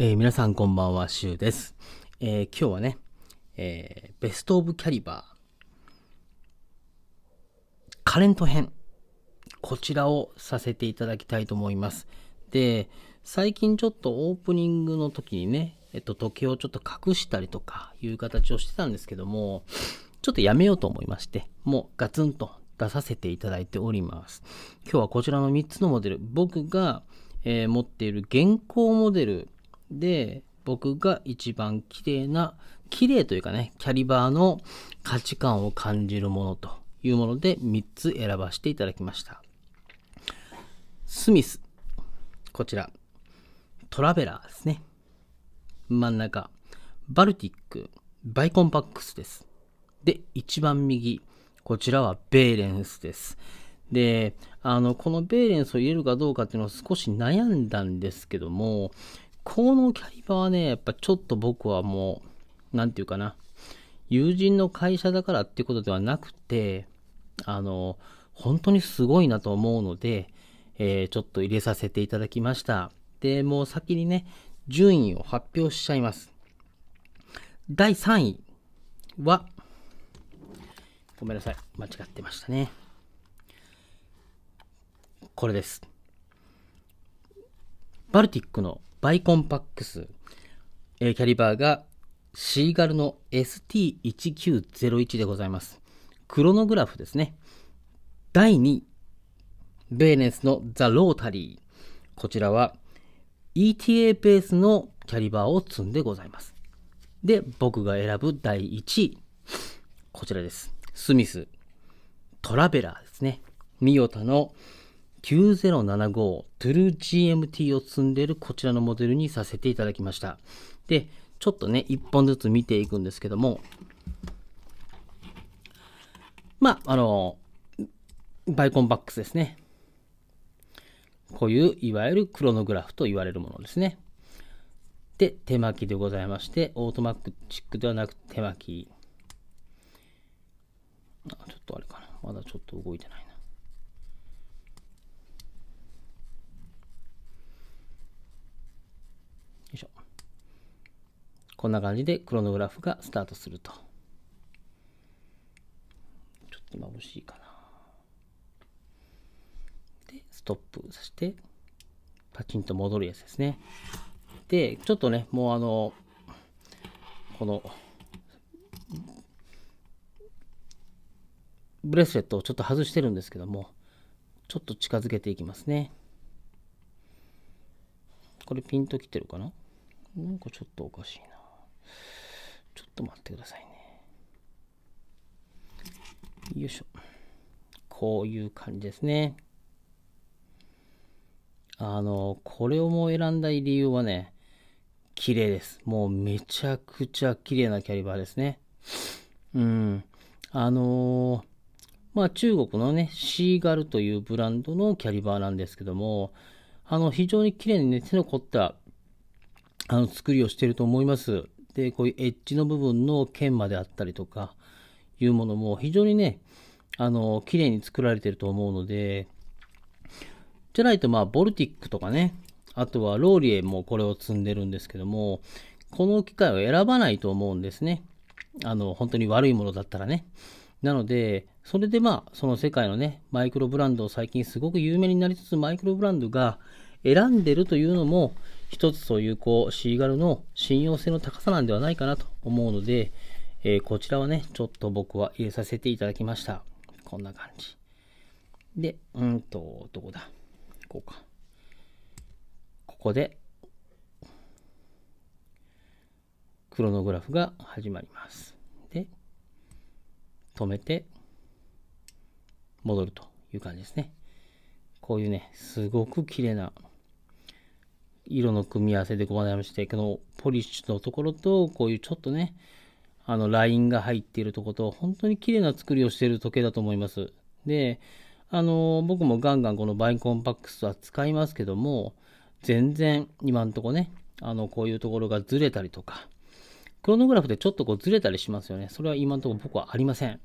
えー、皆さんこんばんは、シュうです。えー、今日はね、えー、ベストオブキャリバー、カレント編、こちらをさせていただきたいと思います。で、最近ちょっとオープニングの時にね、えっと、時計をちょっと隠したりとかいう形をしてたんですけども、ちょっとやめようと思いまして、もうガツンと出させていただいております。今日はこちらの3つのモデル、僕が、え持っている現行モデル、で、僕が一番綺麗な、綺麗というかね、キャリバーの価値観を感じるものというもので3つ選ばせていただきました。スミス。こちら。トラベラーですね。真ん中。バルティック。バイコンパックスです。で、一番右。こちらはベーレンスです。で、あの、このベーレンスを入れるかどうかっていうのを少し悩んだんですけども、このキャリバーはね、やっぱちょっと僕はもう、なんていうかな、友人の会社だからってことではなくて、あの、本当にすごいなと思うので、えー、ちょっと入れさせていただきました。で、もう先にね、順位を発表しちゃいます。第3位は、ごめんなさい。間違ってましたね。これです。バルティックのバイコンパックス、えー、キャリバーがシーガルの ST1901 でございます。クロノグラフですね。第2、ベーネスのザ・ロータリー。こちらは ETA ベースのキャリバーを積んでございます。で、僕が選ぶ第1位。こちらです。スミス、トラベラーですね。ミオタの9075トゥルー GMT を積んでいるこちらのモデルにさせていただきました。で、ちょっとね、1本ずつ見ていくんですけども、まあ、あの、バイコンバックスですね。こういう、いわゆるクロノグラフと言われるものですね。で、手巻きでございまして、オートマックチックではなく手巻き。あちょっとあれかな。まだちょっと動いてないしょ。こんな感じでクロノグラフがスタートすると。ちょっと眩しいかな。で、ストップさして、パチンと戻るやつですね。で、ちょっとね、もうあの、この、ブレスレットをちょっと外してるんですけども、ちょっと近づけていきますね。これピンときてるかななんかちょっとおかしいなちょっと待ってくださいねよいしょこういう感じですねあのこれをもう選んだ理由はね綺麗ですもうめちゃくちゃ綺麗なキャリバーですねうんあのー、まあ中国のねシーガルというブランドのキャリバーなんですけどもあの非常に綺麗にね手の凝ったあの作りをしてると思います。で、こういうエッジの部分の研磨であったりとかいうものも非常にね、あの、綺麗に作られてると思うので、じゃないとまあ、ボルティックとかね、あとはローリエもこれを積んでるんですけども、この機械を選ばないと思うんですね。あの、本当に悪いものだったらね。なので、それでまあ、その世界のね、マイクロブランドを最近すごく有名になりつつ、マイクロブランドが選んでるというのも、一つとこう、シーガルの信用性の高さなんではないかなと思うので、えー、こちらはね、ちょっと僕は入れさせていただきました。こんな感じ。で、うんと、どこだこうか。ここで、クロノグラフが始まります。で、止めて、戻るという感じですね。こういうね、すごく綺麗な色の組み合わせでございまして、このポリッシュのところと、こういうちょっとね、あの、ラインが入っているところと、本当に綺麗な作りをしている時計だと思います。で、あの、僕もガンガンこのバイコンパックスは使いますけども、全然今んとこね、あの、こういうところがずれたりとか、クロノグラフでちょっとこうずれたりしますよね。それは今んとこ僕はありません。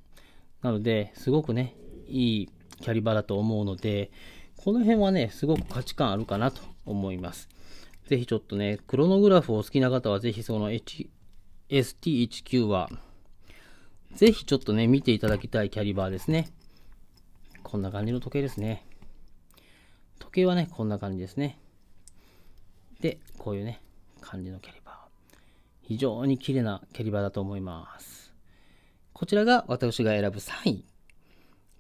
なので、すごくね、いいキャリバーだと思うので、この辺はね、すごく価値観あるかなと思います。ぜひちょっとね、クロノグラフを好きな方は、ぜひその、H、ST19 は、ぜひちょっとね、見ていただきたいキャリバーですね。こんな感じの時計ですね。時計はね、こんな感じですね。で、こういうね、感じのキャリバー。非常に綺麗なキャリバーだと思います。こちらが私が選ぶ3位。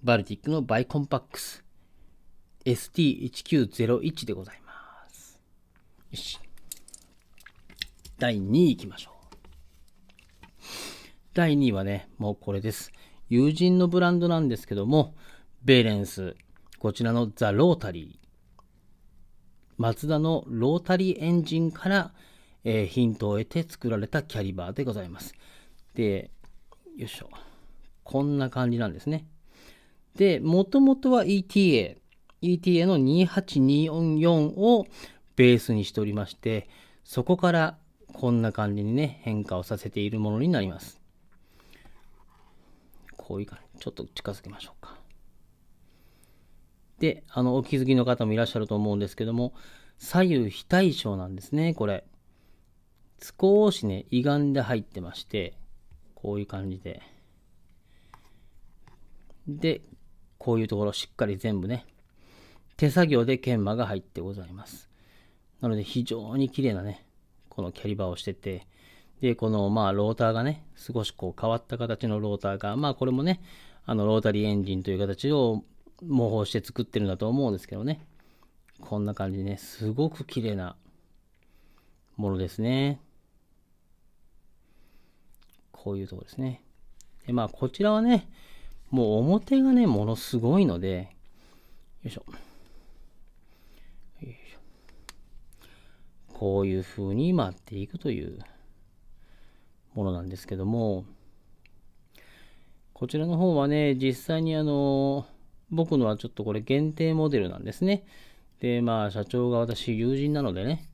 バルティックのバイコンパックス ST1901 でございます。よし。第2位いきましょう。第2位はね、もうこれです。友人のブランドなんですけども、ベーレンス、こちらのザ・ロータリー、マツダのロータリーエンジンから、えー、ヒントを得て作られたキャリバーでございます。で、よいしょ。こんな感じなんですね。で、もともとは ETA、ETA の28244をベースにしておりまして、そこからこんな感じにね、変化をさせているものになります。こういう感じ。ちょっと近づけましょうか。で、あの、お気づきの方もいらっしゃると思うんですけども、左右非対称なんですね、これ。少しね、歪んで入ってまして、こういう感じで。で、こういうところしっかり全部ね、手作業で研磨が入ってございます。なので非常に綺麗なね、このキャリバーをしてて、で、このまあローターがね、少しこう変わった形のローターが、まあこれもね、あのロータリーエンジンという形を模倣して作ってるんだと思うんですけどね。こんな感じでね、すごく綺麗なものですね。こういうとこですね。で、まあこちらはね、もう表がね、ものすごいので、よいしょ。こういう風に回っていくというものなんですけども、こちらの方はね、実際にあの、僕のはちょっとこれ限定モデルなんですね。で、まあ、社長が私、友人なのでね、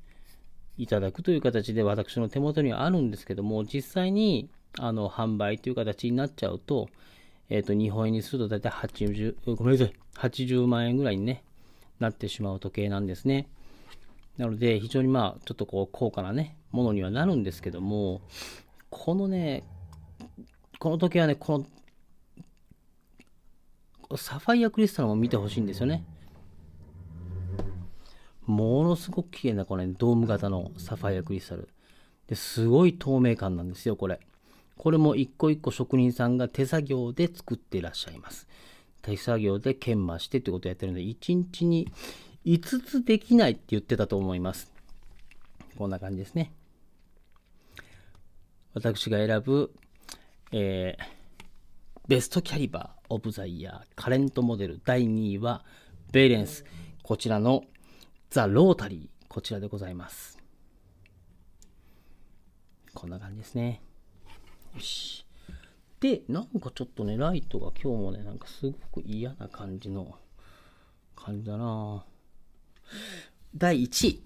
いただくという形で私の手元にはあるんですけども、実際に、あの、販売という形になっちゃうと、えっ、ー、と、日本円にすると大体80、ごめんなさい、80万円ぐらいにね、なってしまう時計なんですね。なので、非常にまあ、ちょっとこう、高価なね、ものにはなるんですけども、このね、この時はね、この、サファイアクリスタルも見てほしいんですよね。ものすごく綺麗な、この、ね、ドーム型のサファイアクリスタル。ですごい透明感なんですよ、これ。これも一個一個職人さんが手作業で作っていらっしゃいます。手作業で研磨してってことをやってるので、1日に5つできないって言ってたと思います。こんな感じですね。私が選ぶ、えー、ベストキャリバー・オブ・ザ・イヤー、カレントモデル第2位は、ベイレンス。こちらのザ・ロータリー、こちらでございます。こんな感じですね。よし。で、なんかちょっとね、ライトが今日もね、なんかすごく嫌な感じの感じだなぁ。第1位。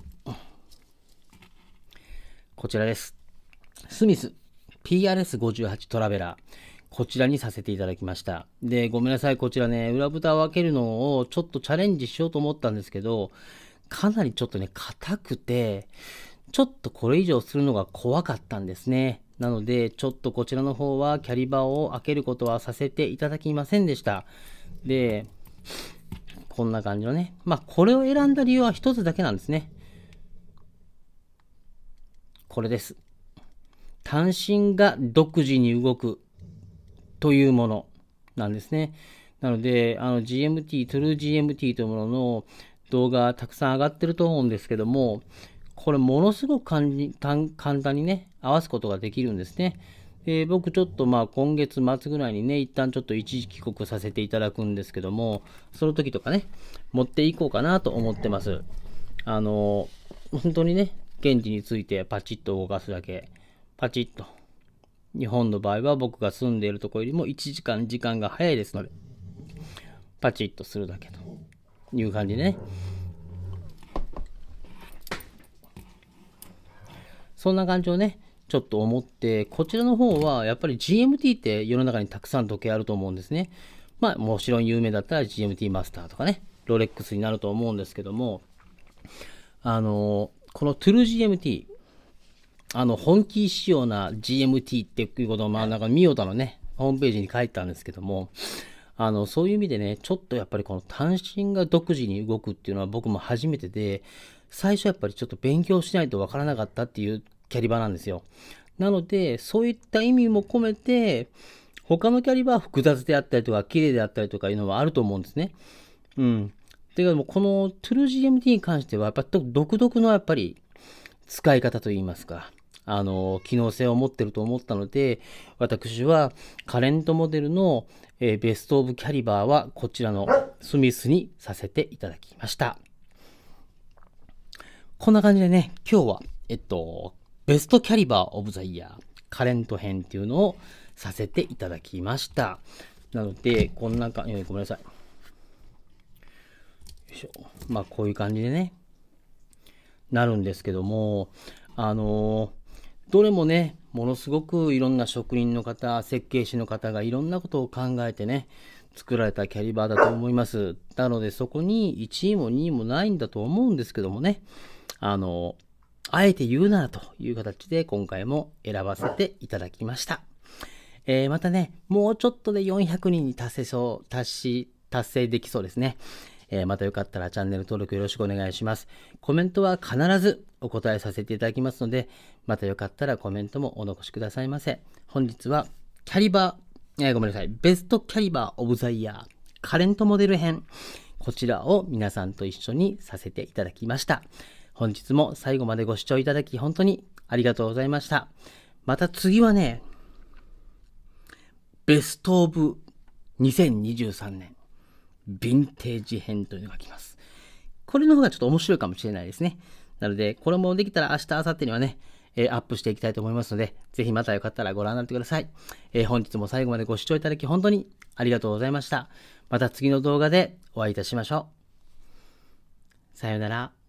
こちらです。スミス PRS58 トラベラー。こちらにさせていただきました。で、ごめんなさい。こちらね、裏蓋を開けるのをちょっとチャレンジしようと思ったんですけど、かなりちょっとね、硬くて、ちょっとこれ以上するのが怖かったんですね。なので、ちょっとこちらの方はキャリバーを開けることはさせていただきませんでした。で、こんな感じのね。まあ、これを選んだ理由は一つだけなんですね。これです。単身が独自に動くというものなんですね。なので、あの GMT、TrueGMT というものの動画たくさん上がってると思うんですけども、これものすごく簡単にね、合わすことができるんですね。えー、僕ちょっとまあ今月末ぐらいにね、一旦ちょっと一時帰国させていただくんですけども、その時とかね、持っていこうかなと思ってます。あのー、本当にね、現地についてパチッと動かすだけ、パチッと。日本の場合は僕が住んでいるとこよりも1時間時間が早いですので、パチッとするだけという感じね。そんな感じをね、ちょっと思って、こちらの方はやっぱり GMT って世の中にたくさん時計あると思うんですね。まあもちろん有名だったら GMT マスターとかね、ロレックスになると思うんですけども、あの、このトゥル GMT、あの、本気仕様な GMT っていうことを、まあなんかミオタのね、ホームページに書いてたんですけども、あの、そういう意味でね、ちょっとやっぱりこの単身が独自に動くっていうのは僕も初めてで、最初やっぱりちょっと勉強しないとわからなかったっていうキャリバなんですよ。なので、そういった意味も込めて、他のキャリバは複雑であったりとか、綺麗であったりとかいうのはあると思うんですね。うん。だけも、この TrueGMT に関しては、やっぱ独特のやっぱり使い方といいますか、あの、機能性を持ってると思ったので、私はカレントモデルの、えー、ベストオブキャリバーはこちらのスミスにさせていただきました。こんな感じでね、今日は、えっと、ベストキャリバーオブザイヤー、カレント編っていうのをさせていただきました。なので、こんなか、えー、ごめんなさい。よいしょ。まあ、こういう感じでね、なるんですけども、あのー、どれもね、ものすごくいろんな職人の方、設計士の方がいろんなことを考えてね、作られたキャリバーだと思います。なので、そこに1位も2位もないんだと思うんですけどもね、あのーあえて言うならという形で今回も選ばせていただきました。えー、またね、もうちょっとで400人に達成そう、達し、達成できそうですね。えー、またよかったらチャンネル登録よろしくお願いします。コメントは必ずお答えさせていただきますので、またよかったらコメントもお残しくださいませ。本日はキャリバー、えー、ごめんなさい、ベストキャリバーオブザイヤー、カレントモデル編、こちらを皆さんと一緒にさせていただきました。本日も最後までご視聴いただき本当にありがとうございました。また次はね、ベストオブ2023年、ヴィンテージ編というのが来ます。これの方がちょっと面白いかもしれないですね。なので、これもできたら明日、明後日にはね、えー、アップしていきたいと思いますので、ぜひまたよかったらご覧になってください。えー、本日も最後までご視聴いただき本当にありがとうございました。また次の動画でお会いいたしましょう。さようなら。